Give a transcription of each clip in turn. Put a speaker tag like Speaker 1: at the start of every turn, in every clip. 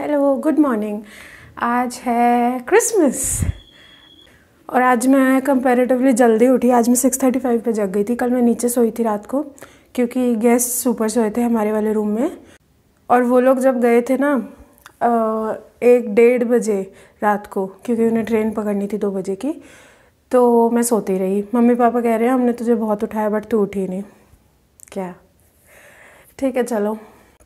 Speaker 1: Hello good morning आज है Christmas और आज मैं कंपैरेटिवली जल्दी उठी आज मैं सिक्स थर्टी फाइव पर जग गई थी कल मैं नीचे सोई थी रात को क्योंकि गेस्ट सुपर सोए थे हमारे वाले रूम में और वो लोग जब गए थे ना एक डेढ़ बजे रात को क्योंकि उन्हें ट्रेन पकड़नी थी दो बजे की तो मैं सोती रही मम्मी पापा कह रहे हैं हमने तुझे बहुत उठाया बट तू उठी नहीं क्या ठीक है चलो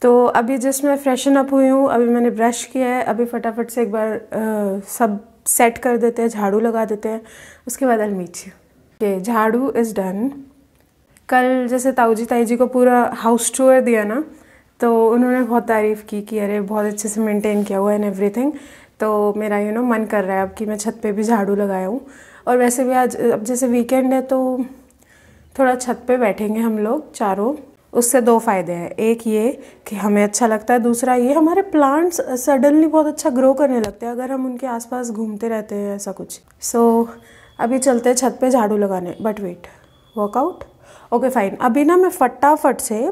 Speaker 1: तो अभी जस्ट मैं फ्रेशन अप हुई हूँ अभी मैंने ब्रश किया है अभी फटाफट से एक बार आ, सब सेट कर देते हैं झाड़ू लगा देते हैं उसके बाद अलमीची ओके झाड़ू इज़ डन कल जैसे ताऊजी ताई जी को पूरा हाउस टूर दिया ना तो उन्होंने बहुत तारीफ़ की कि अरे बहुत अच्छे से मेंटेन किया हुआ है एंड एवरीथिंग तो मेरा यू you नो know, मन कर रहा है अब कि मैं छत पे भी झाड़ू लगाया हूँ और वैसे भी आज अब जैसे वीकेंड है तो थोड़ा छत पे बैठेंगे हम लोग चारों उससे दो फ़ायदे हैं एक ये कि हमें अच्छा लगता है दूसरा ये हमारे प्लांट्स सडनली बहुत अच्छा ग्रो करने लगते हैं अगर हम उनके आसपास घूमते रहते हैं ऐसा कुछ सो so, अभी चलते हैं छत पे झाड़ू लगाने but wait workout okay fine अभी ना मैं फटाफट से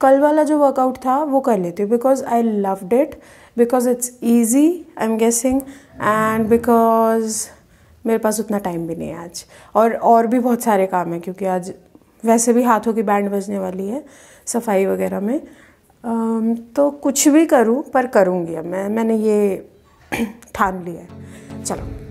Speaker 1: कल वाला जो वर्कआउट था वो कर लेती हूँ because I love it because it's easy I am guessing and because मेरे पास उतना टाइम भी नहीं है आज और और भी बहुत सारे काम हैं क्योंकि आज वैसे भी हाथों की बैंड बजने वाली है सफाई वगैरह में तो कुछ भी करूँ पर करूँगी अब मैं मैंने ये ठान लिया है चलो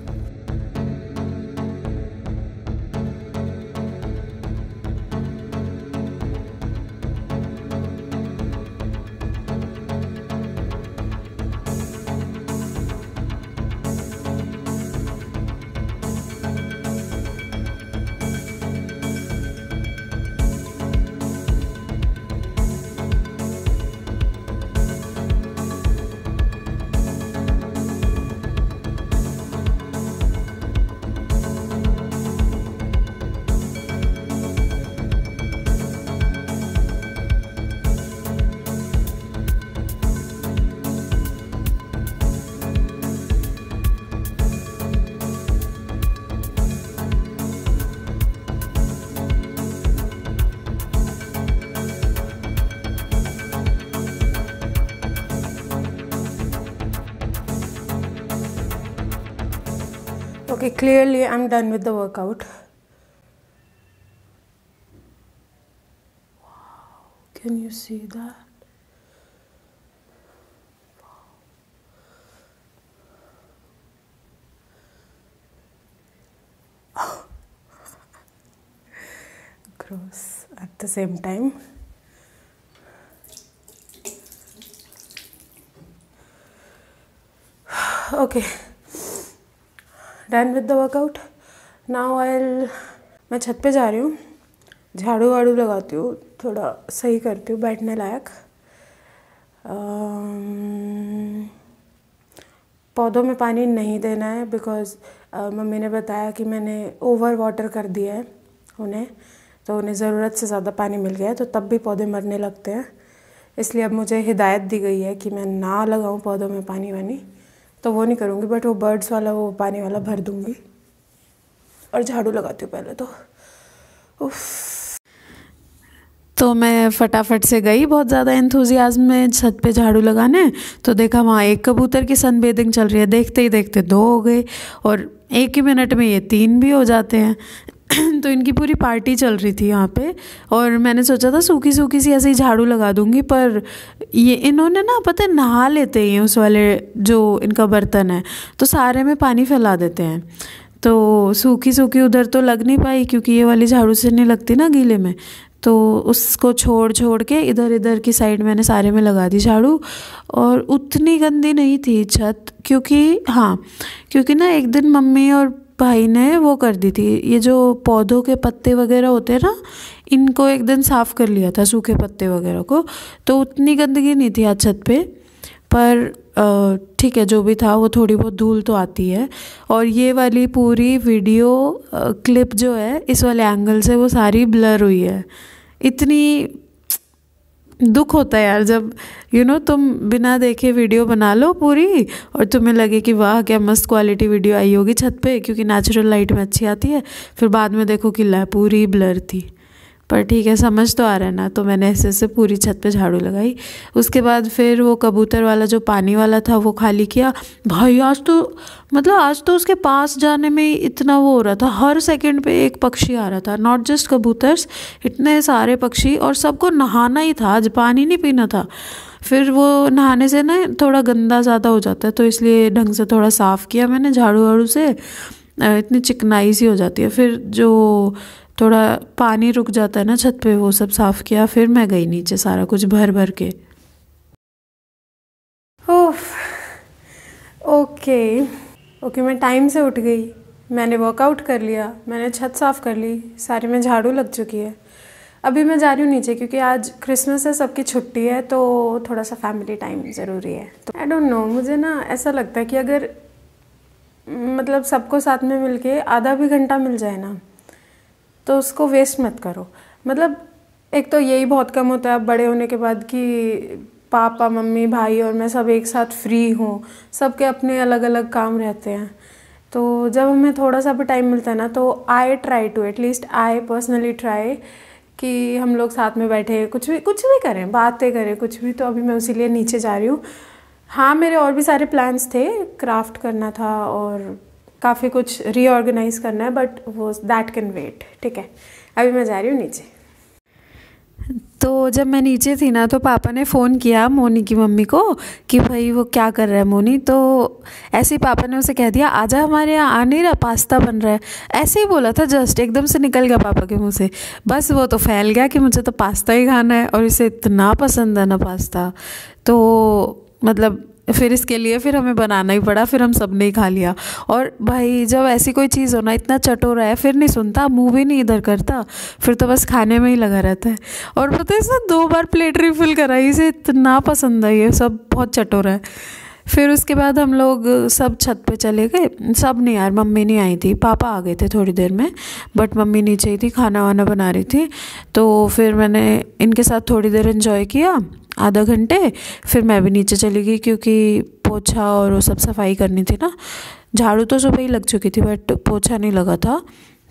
Speaker 1: Okay, clearly I'm done with the workout. Wow, can you see that? Gross at the same time. okay. Done with the workout now I मैं छत पे जा रही हूँ झाड़ू वाड़ू लगाती हूँ थोड़ा सही करती हूँ बैठने लायक पौधों में पानी नहीं देना है बिकॉज़ मम्मी ने बताया कि मैंने ओवर वाटर कर दिया है उन्हें तो उन्हें ज़रूरत से ज़्यादा पानी मिल गया है तो तब भी पौधे मरने लगते हैं इसलिए अब मुझे हिदायत दी गई है कि मैं ना लगाऊं पौधों में पानी वानी तो वो नहीं करूँगी बट वो बर्ड्स वाला वो पानी वाला भर दूँगी और झाड़ू लगाती हूँ पहले तो तो मैं फटाफट से गई बहुत ज़्यादा एंथुजियाज में छत पे झाड़ू लगाने तो देखा वहाँ एक कबूतर की सनबेदिंग चल रही है देखते ही देखते दो हो गए और एक ही मिनट में ये तीन भी हो जाते हैं तो इनकी पूरी पार्टी चल रही थी यहाँ पे और मैंने सोचा था सूखी सूखी सी ऐसे ही झाड़ू लगा दूंगी पर ये इन्होंने ना पता है नहा लेते हैं उस वाले जो इनका बर्तन है तो सारे में पानी फैला देते हैं तो सूखी सूखी उधर तो लग नहीं पाई क्योंकि ये वाली झाड़ू से नहीं लगती ना गीले में तो उसको छोड़ छोड़ के इधर इधर की साइड मैंने सारे में लगा दी झाड़ू और उतनी गंदी नहीं थी छत क्योंकि हाँ क्योंकि ना एक दिन मम्मी और भाई ने वो कर दी थी ये जो पौधों के पत्ते वगैरह होते हैं ना इनको एक दिन साफ़ कर लिया था सूखे पत्ते वगैरह को तो उतनी गंदगी नहीं थी आज छत पे पर ठीक है जो भी था वो थोड़ी बहुत धूल तो आती है और ये वाली पूरी वीडियो क्लिप जो है इस वाले एंगल से वो सारी ब्लर हुई है इतनी दुख होता है यार जब यू you नो know, तुम बिना देखे वीडियो बना लो पूरी और तुम्हें लगे कि वाह क्या मस्त क्वालिटी वीडियो आई होगी छत पे क्योंकि नेचुरल लाइट में अच्छी आती है फिर बाद में देखो कि ला पूरी ब्लर थी पर ठीक है समझ तो आ रहा है ना तो मैंने ऐसे ऐसे पूरी छत पे झाड़ू लगाई उसके बाद फिर वो कबूतर वाला जो पानी वाला था वो खाली किया भाई आज तो मतलब आज तो उसके पास जाने में इतना वो हो रहा था हर सेकंड पे एक पक्षी आ रहा था नॉट जस्ट कबूतर्स इतने सारे पक्षी और सबको नहाना ही था आज पानी नहीं पीना था फिर वो नहाने से ना थोड़ा गंदा ज़्यादा हो जाता है तो इसलिए ढंग से थोड़ा साफ़ किया मैंने झाड़ू वाड़ू से इतनी चिकनाई सी हो जाती है फिर जो थोड़ा पानी रुक जाता है ना छत पे वो सब साफ़ किया फिर मैं गई नीचे सारा कुछ भर भर के ओह ओके ओके मैं टाइम से उठ गई मैंने वर्कआउट कर लिया मैंने छत साफ़ कर ली सारे में झाड़ू लग चुकी है अभी मैं जा रही हूँ नीचे क्योंकि आज क्रिसमस है सबकी छुट्टी है तो थोड़ा सा फैमिली टाइम ज़रूरी है तो आई डोंट नो मुझे ना ऐसा लगता है कि अगर मतलब सबको साथ में मिलके आधा भी घंटा मिल जाए ना तो उसको वेस्ट मत करो मतलब एक तो यही बहुत कम होता है अब बड़े होने के बाद कि पापा मम्मी भाई और मैं सब एक साथ फ्री हूँ सबके अपने अलग अलग काम रहते हैं तो जब हमें थोड़ा सा भी टाइम मिलता है ना तो I try to at least I personally try कि हम लोग साथ में बैठे कुछ भी कुछ भी करें बातें करें कुछ भी तो अभी मैं उसी लिए नीचे जा रही हूँ हाँ मेरे और भी सारे प्लान्स थे क्राफ्ट करना था और काफ़ी कुछ रीऑर्गेनाइज करना है बट वो दैट कैन वेट ठीक है अभी मैं जा रही हूँ नीचे तो जब मैं नीचे थी ना तो पापा ने फ़ोन किया मोनी की मम्मी को कि भाई वो क्या कर रहा है मोनी तो ऐसे ही पापा ने उसे कह दिया आजा हमारे यहाँ आ नहीं रहा पास्ता बन रहा है ऐसे ही बोला था जस्ट एकदम से निकल गया पापा के मुँह से बस वो तो फैल गया कि मुझे तो पास्ता ही खाना है और इसे इतना पसंद है ना पास्ता तो मतलब फिर इसके लिए फिर हमें बनाना ही पड़ा फिर हम सब ने खा लिया और भाई जब ऐसी कोई चीज़ हो ना इतना चटोरा है फिर नहीं सुनता मुँह भी नहीं इधर करता फिर तो बस खाने में ही लगा रहता है और पता है इसने दो बार प्लेट रिफिल कराई इसे इतना पसंद है ये सब बहुत चटोरा है फिर उसके बाद हम लोग सब छत पे चले गए सब नहीं यार मम्मी नहीं आई थी पापा आ गए थे थोड़ी देर में बट मम्मी नीचे ही थी खाना वाना बना रही थी तो फिर मैंने इनके साथ थोड़ी देर इन्जॉय किया आधा घंटे फिर मैं भी नीचे चली गई क्योंकि पोछा और वो सब सफाई करनी थी ना झाड़ू तो सुबह ही लग चुकी थी बट पोछा नहीं लगा था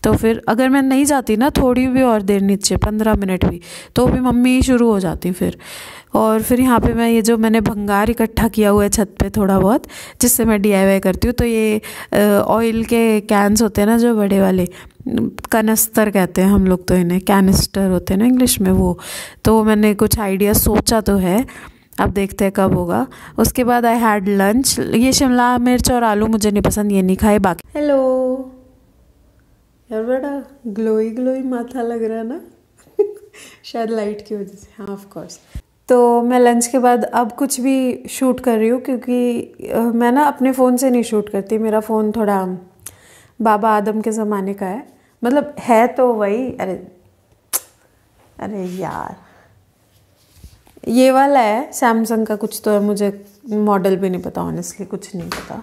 Speaker 1: तो फिर अगर मैं नहीं जाती ना थोड़ी भी और देर नीचे पंद्रह मिनट भी तो भी मम्मी शुरू हो जाती फिर और फिर यहाँ पे मैं ये जो मैंने भंगार इकट्ठा किया हुआ है छत पे थोड़ा बहुत जिससे मैं डी करती हूँ तो ये ऑयल के कैंस होते हैं ना जो बड़े वाले कनस्तर कहते हैं हम लोग तो इन्हें कैनिस्टर होते हैं ना इंग्लिश में वो तो मैंने कुछ आइडिया सोचा तो है अब देखते हैं कब होगा उसके बाद आई हैड लंच ये शिमला मिर्च और आलू मुझे नहीं पसंद ये नहीं खाए बाकी हेलो यार बड़ा ग्लोई ग्लोई माथा लग रहा है ना शायद लाइट की वजह से हाँ ऑफकोर्स तो मैं लंच के बाद अब कुछ भी शूट कर रही हूँ क्योंकि मैं ना अपने फ़ोन से नहीं शूट करती मेरा फ़ोन थोड़ा बाबा आदम के ज़माने का है मतलब है तो वही अरे अरे यार ये वाला है सैमसंग का कुछ तो है मुझे मॉडल भी नहीं पता ऑनेस्टली कुछ नहीं पता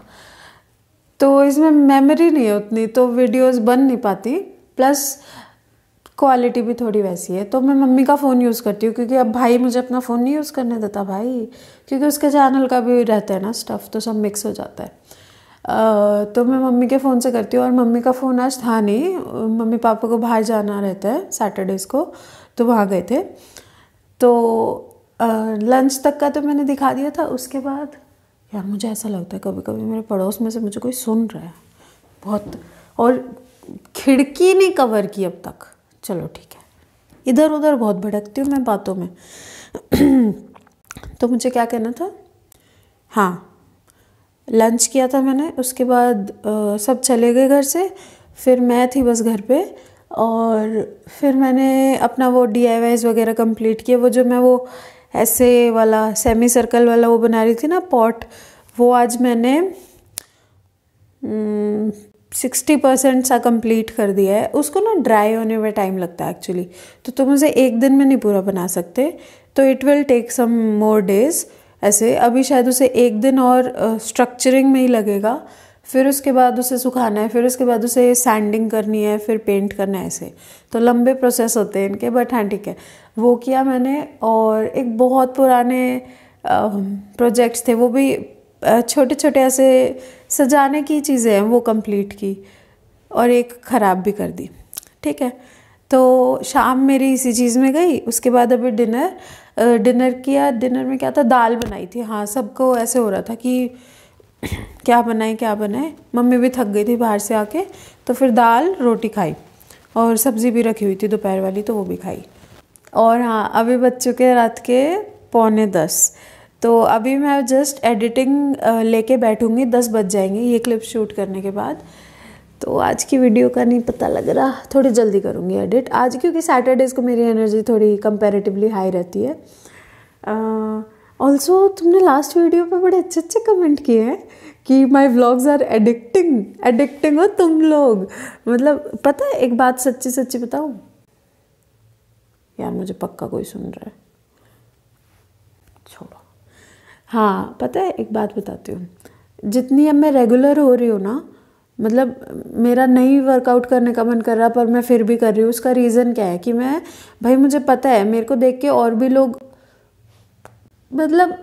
Speaker 1: तो इसमें मेमोरी नहीं है उतनी तो वीडियोस बन नहीं पाती प्लस क्वालिटी भी थोड़ी वैसी है तो मैं मम्मी का फ़ोन यूज़ करती हूँ क्योंकि अब भाई मुझे अपना फ़ोन नहीं यूज़ करने देता भाई क्योंकि उसके चैनल का भी रहता है ना स्टफ़ तो सब मिक्स हो जाता है तो मैं मम्मी के फ़ोन से करती हूँ और मम्मी का फ़ोन आज था नहीं मम्मी पापा को बाहर जाना रहता है सैटरडेज़ को तो वहाँ गए थे तो लंच तक का तो मैंने दिखा दिया था उसके बाद यार मुझे ऐसा लगता है कभी कभी मेरे पड़ोस में से मुझे कोई सुन रहा है बहुत और खिड़की नहीं कवर की अब तक चलो ठीक है इधर उधर बहुत भटकती हूँ मैं बातों में तो मुझे क्या कहना था हाँ लंच किया था मैंने उसके बाद आ, सब चले गए घर से फिर मैं थी बस घर पे और फिर मैंने अपना वो डी वगैरह कंप्लीट किया वो जो मैं वो ऐसे वाला सेमी सर्कल वाला वो बना रही थी ना पॉट वो आज मैंने सिक्सटी हम्म, परसेंट सा कंप्लीट कर दिया है उसको ना ड्राई होने में टाइम लगता है एक्चुअली तो तुम तो उसे एक दिन में नहीं पूरा बना सकते तो it will take some more days ऐसे अभी शायद उसे एक दिन और स्ट्रक्चरिंग में ही लगेगा फिर उसके बाद उसे सुखाना है फिर उसके बाद उसे सैंडिंग करनी है फिर पेंट करना है ऐसे तो लंबे प्रोसेस होते हैं इनके बट हाँ ठीक है वो किया मैंने और एक बहुत पुराने प्रोजेक्ट्स थे वो भी छोटे छोटे ऐसे सजाने की चीज़ें हैं वो कंप्लीट की और एक ख़राब भी कर दी ठीक है तो शाम मेरी इसी चीज़ में गई उसके बाद अभी डिनर डिनर किया डिनर में क्या था दाल बनाई थी हाँ सबको ऐसे हो रहा था कि क्या बनाए क्या बनाए मम्मी भी थक गई थी बाहर से आके तो फिर दाल रोटी खाई और सब्ज़ी भी रखी हुई थी दोपहर वाली तो वो भी खाई और हाँ अभी बच्चों के रात के पौने दस तो अभी मैं जस्ट एडिटिंग लेके बैठूंगी दस बज जाएंगे ये क्लिप शूट करने के बाद तो आज की वीडियो का नहीं पता लग रहा थोड़ी जल्दी करूँगी एडिट आज क्योंकि सैटरडेज़ को मेरी एनर्जी थोड़ी कंपेरेटिवली हाई रहती है ऑल्सो uh, तुमने लास्ट वीडियो पे बड़े अच्छे अच्छे कमेंट किए हैं कि my vlogs are addicting addicting हो तुम लोग मतलब पता है एक बात सच्ची सच्ची बताओ यार मुझे पक्का कोई सुन रहा है छोड़ो हाँ पता है एक बात बताती हूँ जितनी अब मैं रेगुलर हो रही हूँ ना मतलब मेरा नहीं वर्कआउट करने का मन कर रहा पर मैं फिर भी कर रही हूँ उसका रीज़न क्या है कि मैं भाई मुझे पता है मेरे को देख के और भी लोग मतलब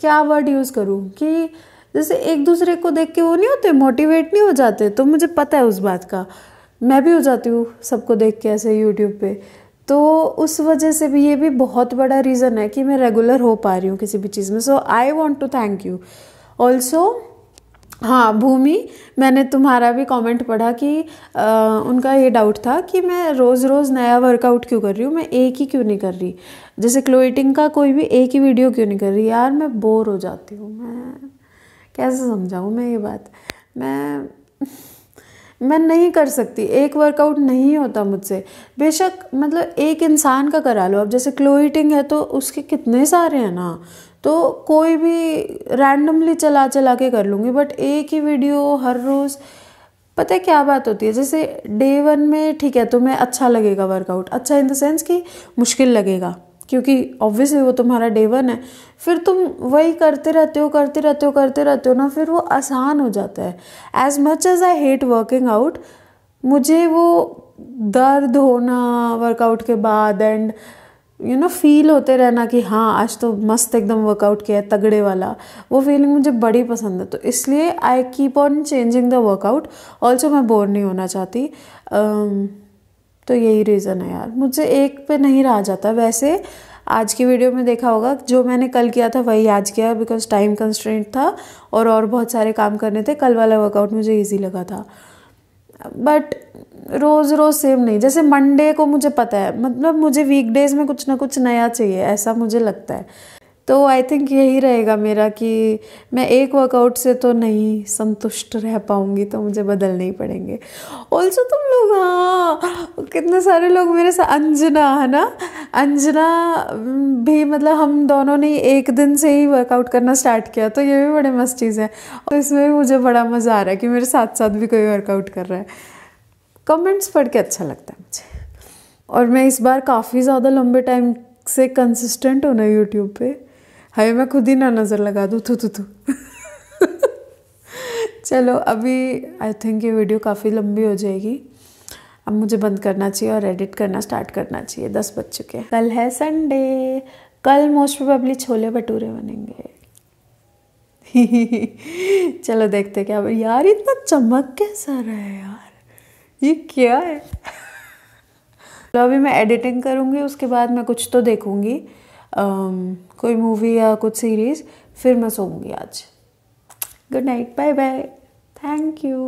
Speaker 1: क्या वर्ड यूज़ करूँ कि जैसे एक दूसरे को देख के वो नहीं होते मोटिवेट नहीं हो जाते तो मुझे पता है उस बात का मैं भी हो जाती हूँ सबको देख के ऐसे यूट्यूब पे तो उस वजह से भी ये भी बहुत बड़ा रीज़न है कि मैं रेगुलर हो पा रही हूँ किसी भी चीज़ में so I want to thank you also हाँ भूमि मैंने तुम्हारा भी कमेंट पढ़ा कि आ, उनका ये डाउट था कि मैं रोज़ रोज़ नया वर्कआउट क्यों कर रही हूँ मैं एक ही क्यों नहीं कर रही जैसे क्लोइटिंग का कोई भी एक ही वीडियो क्यों नहीं कर रही यार मैं बोर हो जाती हूँ मैं कैसे समझाऊँ मैं ये बात मैं मैं नहीं कर सकती एक वर्कआउट नहीं होता मुझसे बेशक मतलब एक इंसान का करा लो अब जैसे क्लोइटिंग है तो उसके कितने सारे हैं ना तो कोई भी रैंडमली चला चला के कर लूँगी बट एक ही वीडियो हर रोज़ पता है क्या बात होती है जैसे डे वन में ठीक है तुम्हें अच्छा लगेगा वर्कआउट अच्छा इन द सेंस कि मुश्किल लगेगा क्योंकि ऑब्वियसली वो तुम्हारा डे वन है फिर तुम वही करते रहते हो करते रहते हो करते रहते हो ना फिर वो आसान हो जाता है as much as I hate working out मुझे वो दर्द होना वर्कआउट के बाद एंड यू नो फील होते रहना कि हाँ आज तो मस्त एकदम वर्कआउट किया है तगड़े वाला वो फीलिंग मुझे बड़ी पसंद है तो इसलिए I keep on changing the workout also मैं बोर नहीं होना चाहती um, तो यही रीज़न है यार मुझे एक पे नहीं रहा जाता वैसे आज की वीडियो में देखा होगा जो मैंने कल किया था वही आज किया बिकॉज टाइम कंस्ट्रेंट था और और बहुत सारे काम करने थे कल वाला वर्कआउट मुझे ईजी लगा था बट रोज़ रोज़ सेम नहीं जैसे मंडे को मुझे पता है मतलब मुझे वीकडेज़ में कुछ ना कुछ नया चाहिए ऐसा मुझे लगता है तो आई थिंक यही रहेगा मेरा कि मैं एक वर्कआउट से तो नहीं संतुष्ट रह पाऊँगी तो मुझे बदलने ही पड़ेंगे ऑल्सो तुम लोग हाँ कितने सारे लोग मेरे साथ अंजना है ना अंजना भी मतलब हम दोनों ने एक दिन से ही वर्कआउट करना स्टार्ट किया तो ये भी बड़े मस्त चीज़ है और तो इसमें भी मुझे बड़ा मज़ा आ रहा है कि मेरे साथ साथ भी कोई वर्कआउट कर रहा है कमेंट्स पढ़ के अच्छा लगता है मुझे और मैं इस बार काफ़ी ज़्यादा लंबे टाइम से कंसिस्टेंट हूँ ना यूट्यूब पर हमें मैं खुद ही ना नज़र लगा दूँ थू थू थू चलो अभी आई थिंक ये वीडियो काफ़ी लंबी हो जाएगी अब मुझे बंद करना चाहिए और एडिट करना स्टार्ट करना चाहिए दस बज चुके हैं कल है संडे कल मोस्ट प्रोबेबली छोले भटूरे बनेंगे चलो देखते क्या यार इतना चमक कैसा रहा है यार ये क्या है चलो अभी मैं एडिटिंग करूँगी उसके बाद मैं कुछ तो देखूँगी कोई मूवी या कुछ सीरीज़ फिर मैं सोऊंगी आज good night bye bye thank you